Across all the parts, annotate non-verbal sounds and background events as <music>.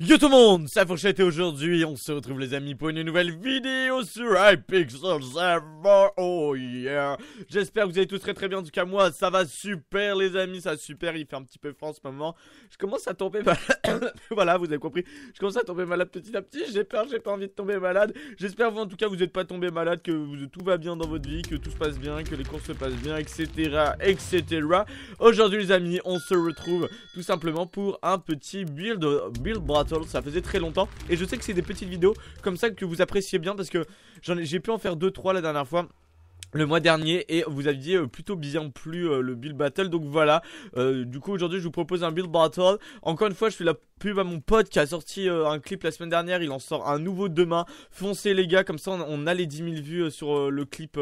Yo tout le monde, ça fourchette aujourd'hui, on se retrouve les amis pour une nouvelle vidéo sur Hypixel Server, oh yeah J'espère que vous allez tous très très bien, en tout cas moi ça va super les amis, ça super, il fait un petit peu froid en ce moment Je commence à tomber malade, <coughs> voilà vous avez compris, je commence à tomber malade petit à petit, j'ai peur, j'ai pas envie de tomber malade J'espère vous en tout cas vous n'êtes pas tombé malade, que tout va bien dans votre vie, que tout se passe bien, que les courses se passent bien, etc, etc Aujourd'hui les amis, on se retrouve tout simplement pour un petit build, build brat ça faisait très longtemps. Et je sais que c'est des petites vidéos comme ça que vous appréciez bien parce que j'ai pu en faire 2-3 la dernière fois le mois dernier et vous aviez euh, plutôt bien plu euh, le build battle donc voilà euh, du coup aujourd'hui je vous propose un build battle encore une fois je fais la pub à mon pote qui a sorti un clip la semaine dernière il en sort un nouveau demain foncez les gars comme ça on, a les 10 000 vues sur le clip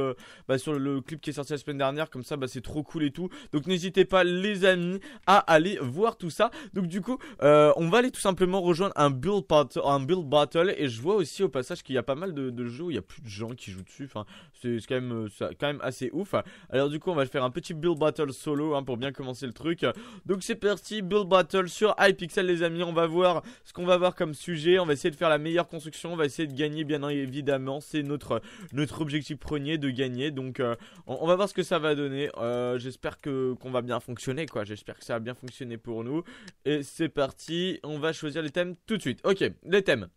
bah, sur le clip qui est sorti la semaine dernière comme ça bah, c'est trop cool et tout donc n'hésitez pas les amis à aller voir tout ça donc du coup on va aller tout simplement rejoindre un build battle, un build battle et je vois aussi au passage qu'il y a pas mal de, jeux il y a plus de gens qui jouent dessus enfin c'est quand même c'est quand même assez ouf. Alors du coup, on va faire un petit build battle solo hein, pour bien commencer le truc. Donc c'est parti, build battle sur Hypixel les amis, on va voir ce qu'on va voir comme sujet, on va essayer de faire la meilleure construction, on va essayer de gagner bien évidemment, c'est notre, notre objectif premier de gagner. Donc euh, on, va voir ce que ça va donner. Euh, j'espère que qu'on va bien fonctionner quoi, j'espère que ça va bien fonctionner pour nous. Et c'est parti, on va choisir les thèmes tout de suite. OK, les thèmes.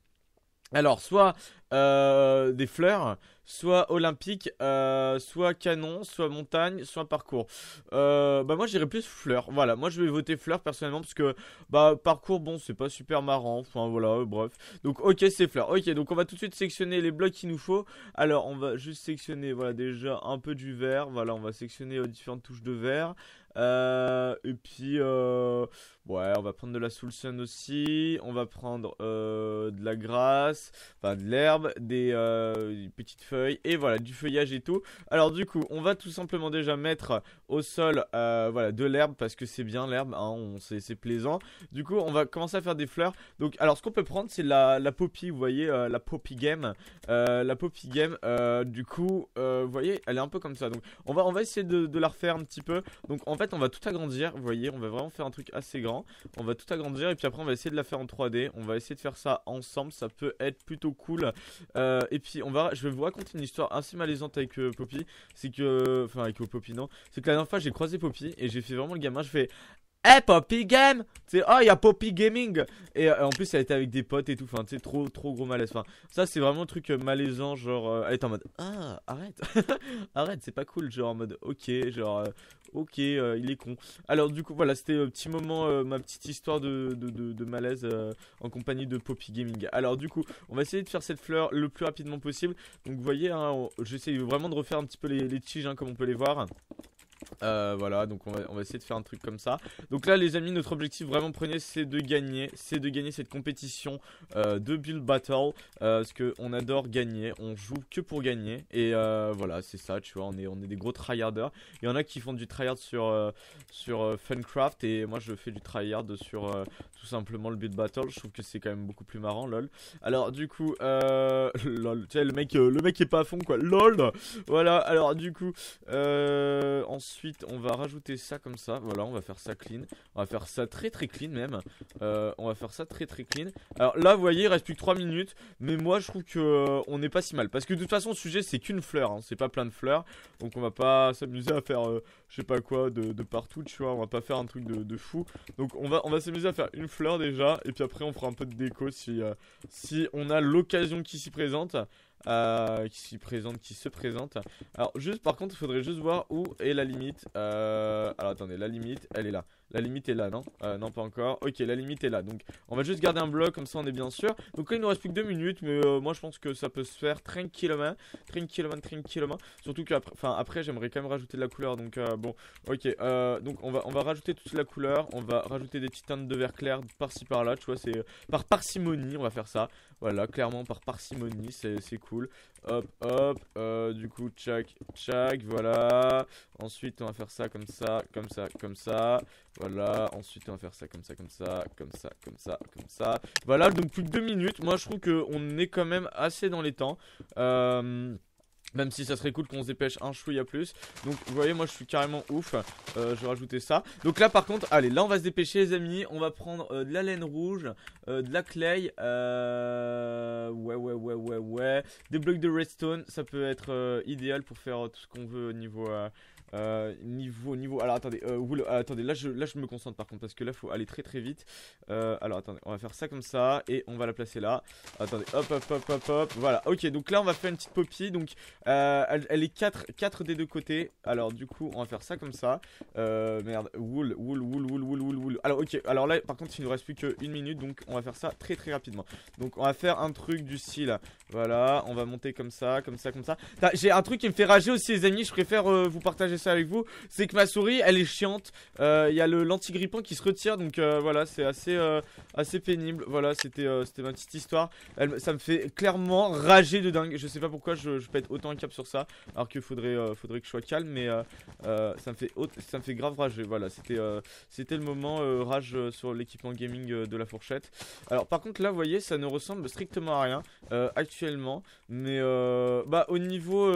Alors, soit euh, des fleurs, soit olympique, euh, soit canon, soit montagne, soit parcours. Euh, bah moi j'irai plus fleurs. Voilà, moi je vais voter fleurs personnellement parce que bah parcours bon c'est pas super marrant. Enfin voilà, bref. Donc ok c'est fleurs. Ok donc on va tout de suite sectionner les blocs qu'il nous faut. Alors on va juste sectionner voilà déjà un peu du vert. Voilà on va sectionner aux différentes touches de vert. Euh, et puis, euh, ouais, on va prendre de la Soul Sun aussi. On va prendre euh, de la grasse, enfin de l'herbe, des, petites feuilles et voilà, du feuillage et tout. Alors, du coup, on va tout simplement déjà mettre au sol voilà, de l'herbe parce que c'est bien l'herbe, hein, c'est plaisant. Du coup, on va commencer à faire des fleurs. Donc, alors, ce qu'on peut prendre, c'est la, la poppy, vous voyez, la poppy game. la poppy game, du coup, vous voyez, elle est un peu comme ça. Donc, on va, on va essayer de la refaire un petit peu. Donc, en fait, on va tout agrandir. Vous voyez, on va vraiment faire un truc assez grand. On va tout agrandir et puis après, on va essayer de la faire en 3D. On va essayer de faire ça ensemble. Ça peut être plutôt cool. Euh, et puis, on va, je vais vous raconter une histoire assez malaisante avec euh, Poppy. C'est que, enfin, avec euh, Poppy, non. C'est que la dernière fois, j'ai croisé Poppy et j'ai fait vraiment le gamin. Je fais, hey, eh, Poppy Game c'est oh, ah, il y a Poppy Gaming Et euh, en plus, elle était avec des potes et tout. Enfin, tu trop, trop gros malaise. Enfin, ça, c'est vraiment un truc euh, malaisant. Genre, euh, elle est en mode Ah, arrête <laughs> Arrête, c'est pas cool. Genre, en mode Ok, genre, ok, il est con. Alors, du coup, voilà, c'était un petit moment, ma petite histoire de, de, de, malaise en compagnie de Poppy Gaming. Alors, du coup, on va essayer de faire cette fleur le plus rapidement possible. Donc, vous voyez, hein, j'essaie vraiment de refaire un petit peu les, tiges, hein, comme on peut les voir. Euh, voilà, donc on va, essayer de faire un truc comme ça. Donc là, les amis, notre objectif vraiment premier, c'est de gagner, c'est de gagner cette compétition euh, de Build Battle, euh, parce que on adore gagner, on joue que pour gagner, et voilà, c'est ça, tu vois, on est, on est des gros tryharders. Il y en a qui font du tryhard sur sur Funcraft, et moi je fais du tryhard sur tout simplement le Build Battle. Je trouve que c'est quand même beaucoup plus marrant, lol. Alors du coup, <laughs> lol, le mec, le mec est pas à fond quoi, lol. Voilà, alors du coup, ensuite Ensuite, on va rajouter ça comme ça. Voilà, on va faire ça clean. On va faire ça très très clean même. Euh, on va faire ça très très clean. Alors là, vous voyez, il reste plus que 3 minutes. Mais moi, je trouve que euh, on n'est pas si mal. Parce que de toute façon, le sujet, c'est qu'une fleur. Hein. C'est pas plein de fleurs. Donc on va pas s'amuser à faire euh, je sais pas quoi de, partout, tu vois. On va pas faire un truc de, de fou. Donc on va, on va s'amuser à faire une fleur déjà. Et puis après, on fera un peu de déco si, si on a l'occasion qui s'y présente. Euh, qui, présente, qui se présente. Alors, juste par contre, il faudrait juste voir où est la limite. Euh, alors, attendez, la limite, elle est là. La limite est là, non euh, Non, pas encore. Ok, la limite est là. Donc, on va juste garder un bloc, comme ça on est bien sûr. Donc là, il nous reste plus que 2 minutes, mais euh, moi je pense que ça peut se faire tranquillement. Tranquillement, tranquillement. Surtout qu'après, enfin, après, j'aimerais quand même rajouter de la couleur. Donc, euh, bon, ok. donc, on va, on va rajouter toute la couleur. On va rajouter des petites teintes de vert clair par-ci par-là. Tu vois, c'est par parcimonie, on va faire ça. Voilà, clairement, par parcimonie, c'est cool. Hop, hop. Euh, du coup, tchac, tchac. Voilà. Ensuite, on va faire ça comme ça, comme ça, comme ça. Voilà. Ensuite, on va faire ça comme ça, comme ça, comme ça, comme ça, comme ça. Voilà. Donc, plus de deux minutes. Moi, je trouve qu'on est quand même assez dans les temps. Euh. Même si ça serait cool qu'on se dépêche un chouïa plus. Donc vous voyez moi je suis carrément ouf. Euh, je vais rajouter ça. Donc là par contre, allez là on va se dépêcher les amis. On va prendre euh, de la laine rouge, euh, de la clay. Ouais ouais ouais ouais ouais. Des blocs de redstone. Ça peut être idéal pour faire tout ce qu'on veut au niveau, euh, niveau, niveau. Alors attendez, euh, euh, attendez, là je, là je me concentre par contre parce que là faut aller très très vite. alors attendez, on va faire ça comme ça et on va la placer là. Attendez, hop hop hop hop hop. Voilà, ok, donc là on va faire une petite poppy. Donc elle, elle, est 4, 4 des deux côtés. Alors du coup, on va faire ça comme ça. merde, Wool, Wool, Wool, Wool, Wool, Wool, Alors ok, alors là par contre il nous reste plus qu'une minute donc on va faire ça très très rapidement. Donc on va faire un truc du style. Voilà, on va monter comme ça, comme ça, comme ça. J'ai un truc qui me fait rager aussi les amis, je préfère vous partager avec vous, c'est que ma souris, elle est chiante. Il euh, y a l'anti-grippant qui se retire, donc euh, voilà, c'est assez, euh, assez pénible. Voilà, c'était c'était ma petite histoire. ça me fait clairement rager de dingue. Je sais pas pourquoi je, pète autant un cap sur ça, alors qu'il faudrait, faudrait que je sois calme, mais ça, me fait ça me fait grave rager. Voilà, c'était c'était le moment rage sur l'équipement gaming de la fourchette. Alors par contre là, vous voyez, ça ne ressemble strictement à rien actuellement, mais bah au niveau,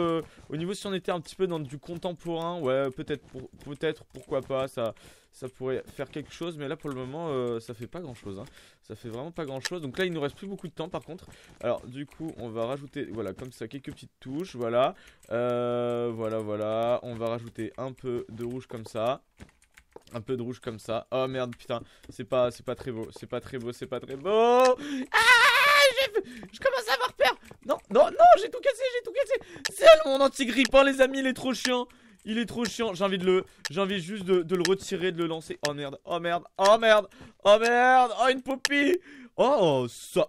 au niveau si on était un petit peu dans du contemporain, ouais, peut-être, peut-être, pourquoi pas, ça, ça pourrait faire quelque chose, mais là pour le moment, euh, ça fait pas grand-chose. Hein. Ça fait vraiment pas grand-chose. Donc là, il nous reste plus beaucoup de temps par contre. Alors du coup, on va rajouter, voilà, comme ça, quelques petites touches, voilà, euh, voilà, voilà. On va rajouter un peu de rouge comme ça un peu de rouge comme ça. Oh merde, putain, c'est pas, c'est pas très beau, c'est pas très beau, c'est pas très beau. Ah, je commence à avoir peur. Non, non, non, j'ai tout cassé, j'ai tout cassé. C'est le mon anti-grippant, les amis, il est trop chiant. Il est trop chiant. J'ai envie de le. J'ai envie juste de, le retirer, de le lancer. Oh merde. Oh merde. Oh merde. Oh merde. Oh une poupie Oh ça.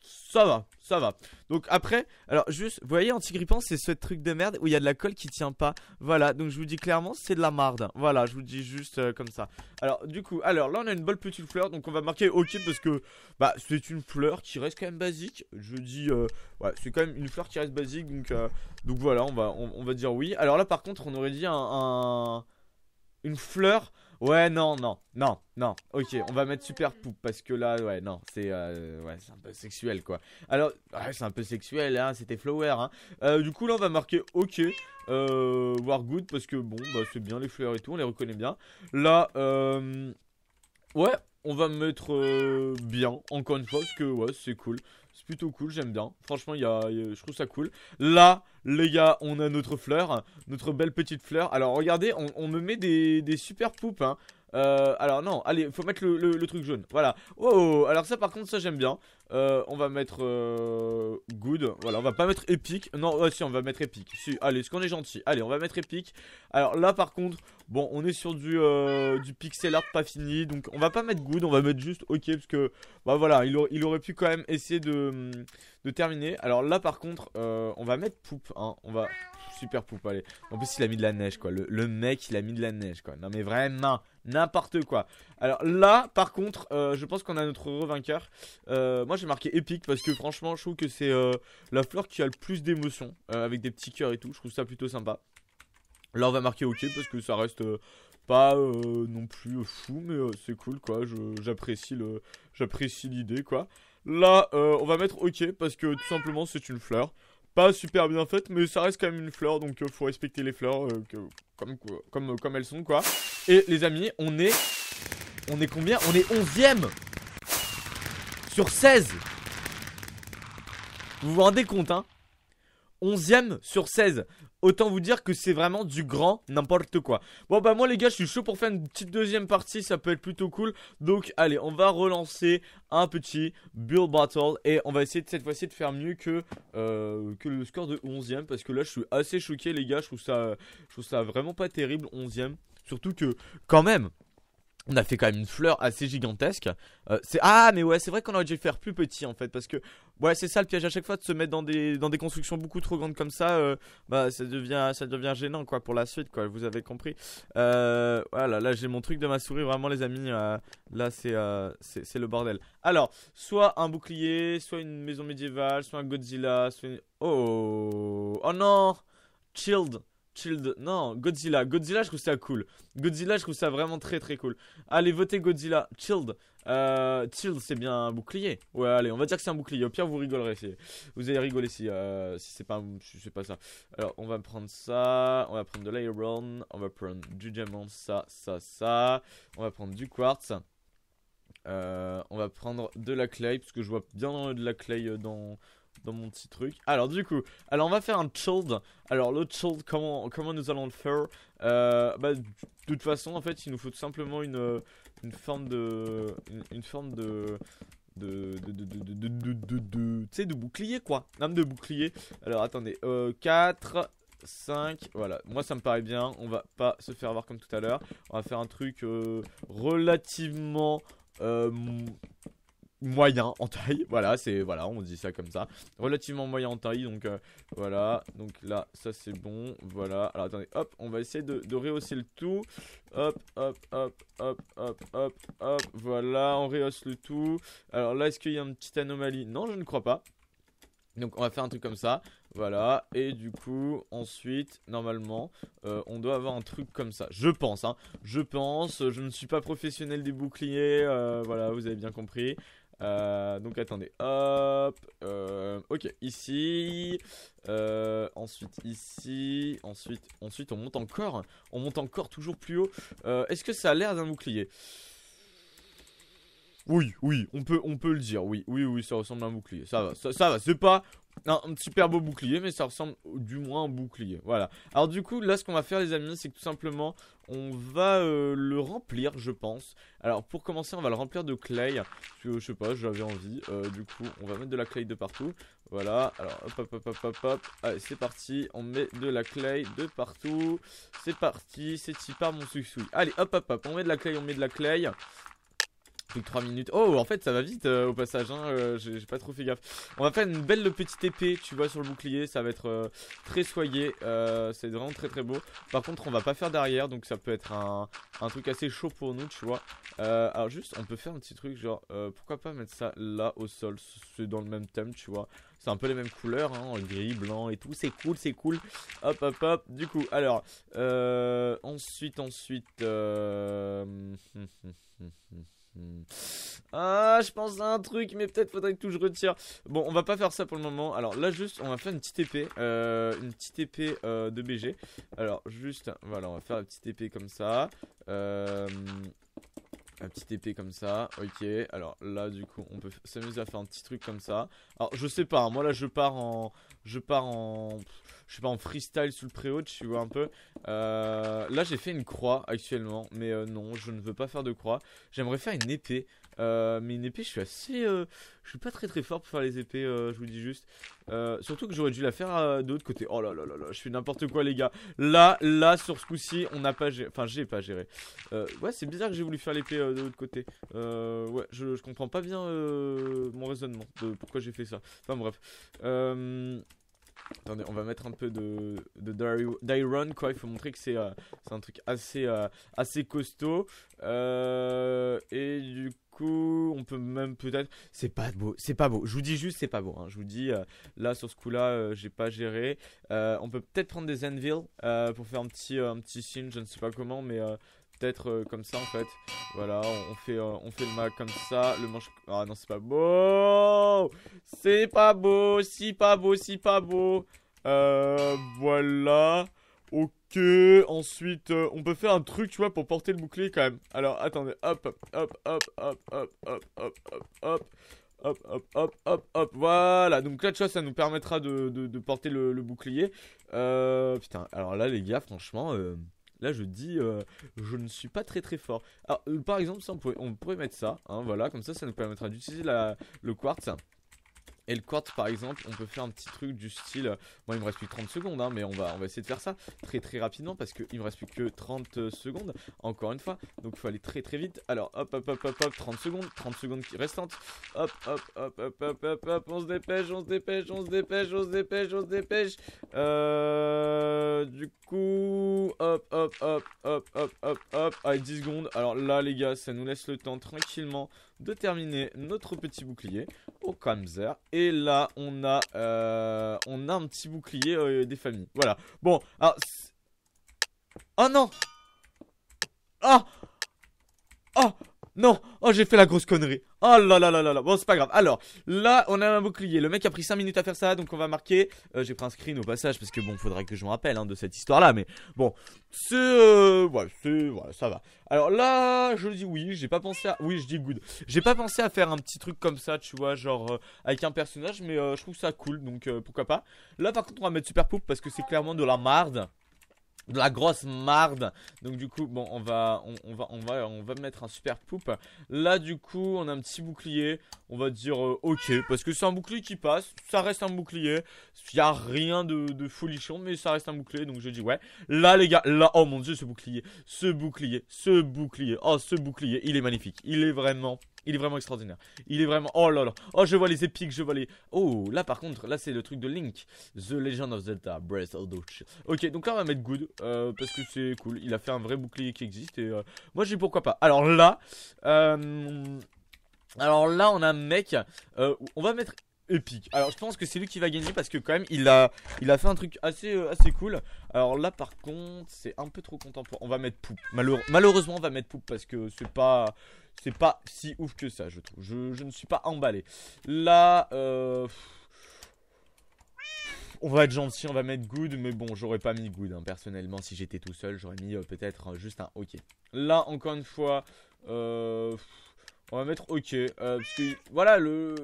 Ça va ça va. Donc après, alors juste, vous voyez, anti-grippant, c'est ce truc de merde où il y a de la colle qui tient pas. Voilà, donc je vous dis clairement, c'est de la marde. Voilà, je vous dis juste euh, comme ça. Alors du coup, alors là on a une bonne petite fleur, donc on va marquer OK parce que bah c'est une fleur qui reste quand même basique. Je dis, euh, ouais, c'est quand même une fleur qui reste basique, donc euh, donc voilà, on va va dire oui. Alors là par contre, on aurait dit un une fleur Ouais, non, non, non, non. Ok, on va mettre Super Poupe parce que là, ouais, non, c'est euh, ouais, un peu sexuel quoi. Alors, ouais, c'est un peu sexuel, hein, c'était Flower. Hein. Euh, du coup, là, on va marquer OK, euh, War Good parce que bon, bah, c'est bien les fleurs et tout, on les reconnaît bien. Là, euh, ouais, on va mettre bien, encore une fois, parce que ouais, c'est cool. C'est plutôt cool, j'aime bien. Franchement, y a, je trouve ça cool. Là, les gars, on a notre fleur, notre belle petite fleur. Alors, regardez, on, me met des, super poupes. Hein. Euh, alors non, allez, faut mettre le, truc jaune. Voilà. Oh, oh, oh, alors ça par contre, ça j'aime bien. Euh, on va mettre euh, good. Voilà, on va pas mettre épique. Non, ouais, ah, si, on va mettre épique. Si, allez, ce qu'on est gentil. Allez, on va mettre épique. Alors là par contre, bon, on est sur du, du pixel art pas fini. Donc on va pas mettre good, on va mettre juste ok. Parce que, bah voilà, il, aurait pu quand même essayer de, terminer. Alors là par contre, on va mettre poupe. Hein. On va... Super poupe, allez. En plus, il a mis de la neige, quoi. Le, le mec, il a mis de la neige, quoi. Non mais vraiment. N'importe quoi. Alors là, par contre, euh, je pense qu'on a notre vainqueur. Euh, moi, j'ai marqué épique parce que franchement, je trouve que c'est euh, la fleur qui a le plus d'émotion avec des petits cœurs et tout. Je trouve ça plutôt sympa. Là, on va marquer OK parce que ça reste pas non plus fou, mais c'est cool quoi. J'apprécie j'apprécie l'idée quoi. Là, on va mettre OK parce que tout simplement, c'est une fleur pas super bien faite, mais ça reste quand même une fleur, donc euh, faut respecter les fleurs euh, comme, comme, comme elles sont, quoi. Et les amis, on est... On est combien On est 11ème Sur 16 Vous vous rendez compte, hein 11 sur 16 Autant vous dire que c'est vraiment du grand n'importe quoi. Bon bah moi les gars, je suis chaud pour faire une petite deuxième partie, ça peut être plutôt cool. Donc allez, on va relancer un petit build battle et on va essayer de, cette fois-ci de faire mieux que euh, que le score de 11ème parce que là je suis assez choqué les gars, je trouve ça je trouve ça vraiment pas terrible 11ème. Surtout que quand même on a fait quand même une fleur assez gigantesque. c'est ah mais ouais c'est vrai qu'on aurait dû le faire plus petit en fait parce que ouais c'est ça le piège à chaque fois de se mettre dans des dans des constructions beaucoup trop grandes comme ça bah ça devient ça devient gênant quoi pour la suite quoi vous avez compris. voilà là j'ai mon truc de ma souris vraiment les amis là c'est c'est le bordel. Alors soit un bouclier soit une maison médiévale soit un Godzilla soit oh oh non Chilled Child. Non, Godzilla. Godzilla, je trouve ça cool. Godzilla, je trouve ça vraiment très très cool. Allez, votez Godzilla. Child. Euh, Child, c'est bien un bouclier. Ouais, allez, on va dire que c'est un bouclier. Au pire, vous rigolerez si. Vous allez rigoler si, euh, si c'est pas, pas ça. Alors, on va prendre ça. On va prendre de l'iron, On va prendre du diamant. Ça, ça, ça. On va prendre du quartz. Euh, on va prendre de la clay, parce que je vois bien de la clay dans, dans mon petit truc. Alors du coup, alors on va faire un child. Alors le child, comment, comment nous allons le faire euh, bah, De toute façon, en fait, il nous faut tout simplement une, euh, une forme de... Une, forme de... De de de, de, de, de, de bouclier quoi, lame de bouclier. Alors attendez, euh, 4, 5, voilà, moi ça me paraît bien, on va pas se faire avoir comme tout à l'heure, on va faire un truc euh, relativement moyen en taille. <laughs> Voilà, c'est voilà, on dit ça comme ça. Relativement moyen en taille, donc euh, voilà. Donc là, ça c'est bon. Voilà. Alors attendez, hop, on va essayer de, rehausser le tout. Hop, hop, hop, hop, hop, hop, hop. Voilà, on rehausse le tout. Alors là, est-ce qu'il y a une petite anomalie Non, je ne crois pas. Donc on va faire un truc comme ça, voilà, et du coup ensuite normalement euh, on doit avoir un truc comme ça, je pense, hein, je pense, je ne suis pas professionnel des boucliers, euh, voilà vous avez bien compris, euh, donc attendez, hop, euh, ok, ici, euh, ensuite ici, ensuite, ensuite on monte encore, on monte encore toujours plus haut. Euh, est-ce que ça a l'air d'un bouclier oui, oui, on peut, on peut le dire, oui, oui, oui, ça ressemble à un bouclier, ça va, ça va, c'est pas, un super beau bouclier, mais ça ressemble du moins à un bouclier. Voilà. Alors du coup, là, ce qu'on va faire, les amis, c'est que tout simplement, on va euh, le remplir, je pense. Alors pour commencer, on va le remplir de clay. je sais pas, j'avais envie. Euh, du coup, on va mettre de la clay de partout. Voilà. Alors hop, hop, hop, hop, hop, hop. Allez, c'est parti. On met de la clay de partout. C'est parti. C'est type par mon souci. Allez, hop, hop, hop. On met de la clay, on met de la clay. 3 minutes. Oh, en fait, ça va vite euh, au passage, hein, euh, j'ai pas trop fait gaffe. On va faire une belle petite épée, tu vois, sur le bouclier. Ça va être euh, très soigné. c'est vraiment très très beau. Par contre, on va pas faire derrière donc ça peut être un, truc assez chaud pour nous, tu vois. alors, juste, on peut faire un petit truc, genre, pourquoi pas mettre ça là au sol C'est dans le même thème, tu vois. C'est un peu les mêmes couleurs, hein, gris, blanc et tout. C'est cool, c'est cool. Hop, hop, hop. Du coup, alors, ensuite, ensuite. Hum, hum, hum, Hmm. Ah, je pense à un truc, mais peut-être faudrait que tout je retire. Bon, on va pas faire ça pour le moment. Alors là, juste, on va faire une petite épée. Euh, une petite épée euh, de BG. Alors, juste, voilà, on va faire la petite épée comme ça. Euh, un petit épée comme ça, ok. Alors là, du coup, on peut s'amuser à faire un petit truc comme ça. Alors, je sais pas, hein. moi là, je pars en. Je pars en. Je sais pas, en freestyle sous le pré préau, tu vois un peu. Euh, là, j'ai fait une croix actuellement, mais euh, non, je ne veux pas faire de croix. J'aimerais faire une épée. Euh, mais une épée, je suis assez. Euh, je suis pas très très fort pour faire les épées, euh, je vous le dis juste. surtout que j'aurais dû la faire de l'autre côté. Oh là là là là, je fais n'importe quoi, les gars. Là, là, sur ce coup-ci, on n'a pas géré. Enfin, j'ai pas géré. ouais, c'est bizarre que j'ai voulu faire l'épée de l'autre côté. ouais, je, je, comprends pas bien mon raisonnement de pourquoi j'ai fait ça. Enfin, bref. Attendez, on va mettre un peu de, de quoi. Il faut montrer que c'est un truc assez, assez costaud. et du coup on peut même peut-être. C'est pas beau, c'est pas beau. Je vous dis juste, c'est pas beau. Hein. Je vous dis, euh, là sur ce coup-là, euh, j'ai pas géré. Euh, on peut peut-être prendre des Anvil pour faire un petit, un petit signe, je ne sais pas comment, mais peut-être comme ça en fait. Voilà, on, fait, on fait le mag comme ça. Le manche. Ah non, c'est pas beau C'est pas beau, si pas beau, si pas beau. voilà. Ok, ensuite, on peut faire un truc, tu vois, pour porter le bouclier quand même. Alors, attendez, hop, hop, hop, hop, hop, hop, hop, hop, hop. Hop, hop, hop, hop, hop, voilà. Donc là, tu vois, ça nous permettra de, de, porter le, bouclier. putain, alors là, les gars, franchement, là, je dis, je ne suis pas très très fort. Alors, par exemple, ça, on pourrait, on pourrait mettre ça, hein, voilà, comme ça, ça nous permettra d'utiliser le quartz. Et le quartz par exemple, on peut faire un petit truc du style, moi il me reste plus 30 secondes, hein, mais on va, on va essayer de faire ça très très rapidement parce qu'il me reste plus que 30 secondes, encore une fois, donc il faut aller très très vite. Alors hop hop hop hop hop, 30 secondes, 30 secondes qui restantes, hop hop hop hop hop hop hop, on se dépêche, on se dépêche, on se dépêche, on se dépêche, on se dépêche. Euh, du coup, hop hop hop hop hop hop hop, allez 10 secondes, alors là les gars, ça nous laisse le temps tranquillement de terminer notre petit bouclier au Kamzer. Et là, on a, euh, on a un petit bouclier euh, des familles. Voilà. Bon, alors... Ah, oh non Ah Oh non Oh, j'ai fait la grosse connerie Oh là là là là là Bon, c'est pas grave. Alors, là, on a un bouclier. Le mec a pris 5 minutes à faire ça, donc on va marquer. Euh, j'ai pris un screen au passage, parce que bon, faudrait que je me rappelle hein, de cette histoire-là, mais bon. C'est... Euh, ouais, c'est... Voilà, ça va. Alors là, je dis oui, j'ai pas pensé à... Oui, je dis good. J'ai pas pensé à faire un petit truc comme ça, tu vois, genre euh, avec un personnage, mais je trouve ça cool, donc pourquoi pas. Là, par contre, on va mettre Super Poop, parce que c'est clairement de la marde de la grosse marde. Donc du coup, bon, on va, on, va, on va, on va mettre un super poupe. Là, du coup, on a un petit bouclier. On va dire euh, ok, parce que c'est un bouclier qui passe. Ça reste un bouclier. Il y a rien de, de folichon, mais ça reste un bouclier. Donc je dis ouais. Là, les gars, là, oh mon dieu, ce bouclier, ce bouclier, ce bouclier, oh ce bouclier, il est magnifique. Il est vraiment il est vraiment extraordinaire. Il est vraiment. Oh là là. Oh, je vois les épiques, je vois les. Oh, là par contre, là c'est le truc de Link. The Legend of Zelda, Breath of the Wild. Ok, donc là on va mettre Good. Euh, parce que c'est cool. Il a fait un vrai bouclier qui existe. Et euh, moi j'ai pourquoi pas. Alors là. Euh, alors là, on a un mec. on va mettre alors je pense que c'est lui qui va gagner parce que quand même il a, il a fait un truc assez, euh, assez cool. Alors là par contre c'est un peu trop contemporain. On va mettre Poupe. Malheureusement on va mettre Poupe parce que c'est pas c'est pas si ouf que ça je trouve. Je, ne suis pas emballé. Là euh, On va être gentil, on va mettre good, mais bon, j'aurais pas mis good, hein, personnellement, si j'étais tout seul, j'aurais mis euh, peut-être juste un ok. Là, encore une fois, euh, on va mettre OK. Euh, voilà, le,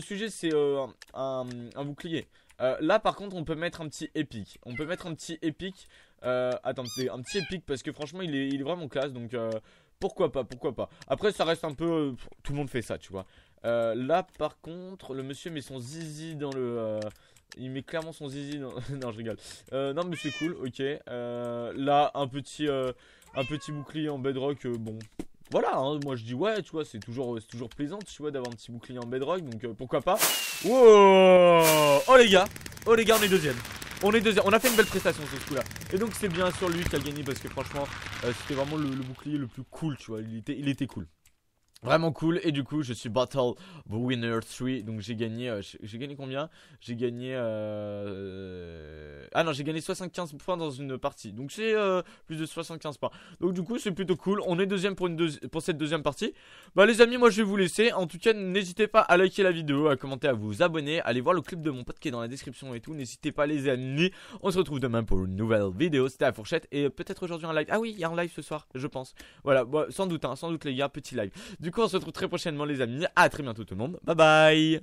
sujet c'est euh, un, bouclier. Euh, là par contre, on peut mettre un petit épique. On peut mettre un petit épique. attends, un petit épique parce que franchement, il est, il vraiment classe. Donc pourquoi pas, pourquoi pas. Après, ça reste un peu. tout le monde fait ça, tu vois. là par contre, le monsieur met son zizi dans le. il met clairement son zizi dans. <laughs> non, je rigole. non, mais c'est cool, ok. là, un petit, un petit bouclier en bedrock, bon voilà, hein, moi je dis ouais, tu vois, c'est toujours, c'est toujours plaisant, tu vois, d'avoir un petit bouclier en bedrock, donc euh, pourquoi pas. oh les gars, oh les gars, on est deuxième. On est deuxième, on a fait une belle prestation ce coup-là. Et donc c'est bien sûr lui qui a gagné parce que franchement, euh, c'était vraiment le, le, bouclier le plus cool, tu vois, il était, il était cool. Vraiment cool et du coup je suis Battle Winner 3 donc j'ai gagné euh, j'ai gagné combien J'ai gagné euh, Ah non, j'ai gagné 75 points dans une partie. Donc c'est euh, plus de 75 points. Donc du coup, c'est plutôt cool. On est deuxième pour une pour cette deuxième partie. Bah les amis, moi je vais vous laisser. En tout cas, n'hésitez pas à liker la vidéo, à commenter, à vous abonner, allez voir le clip de mon pote qui est dans la description et tout. N'hésitez pas les amis. On se retrouve demain pour une nouvelle vidéo. C'était la fourchette et peut-être aujourd'hui un live. Ah oui, il y a un live ce soir, je pense. Voilà, bah, sans doute hein, sans doute les gars, petit live. Du du coup, on se retrouve très prochainement, les amis. À très bientôt, tout le monde. Bye bye.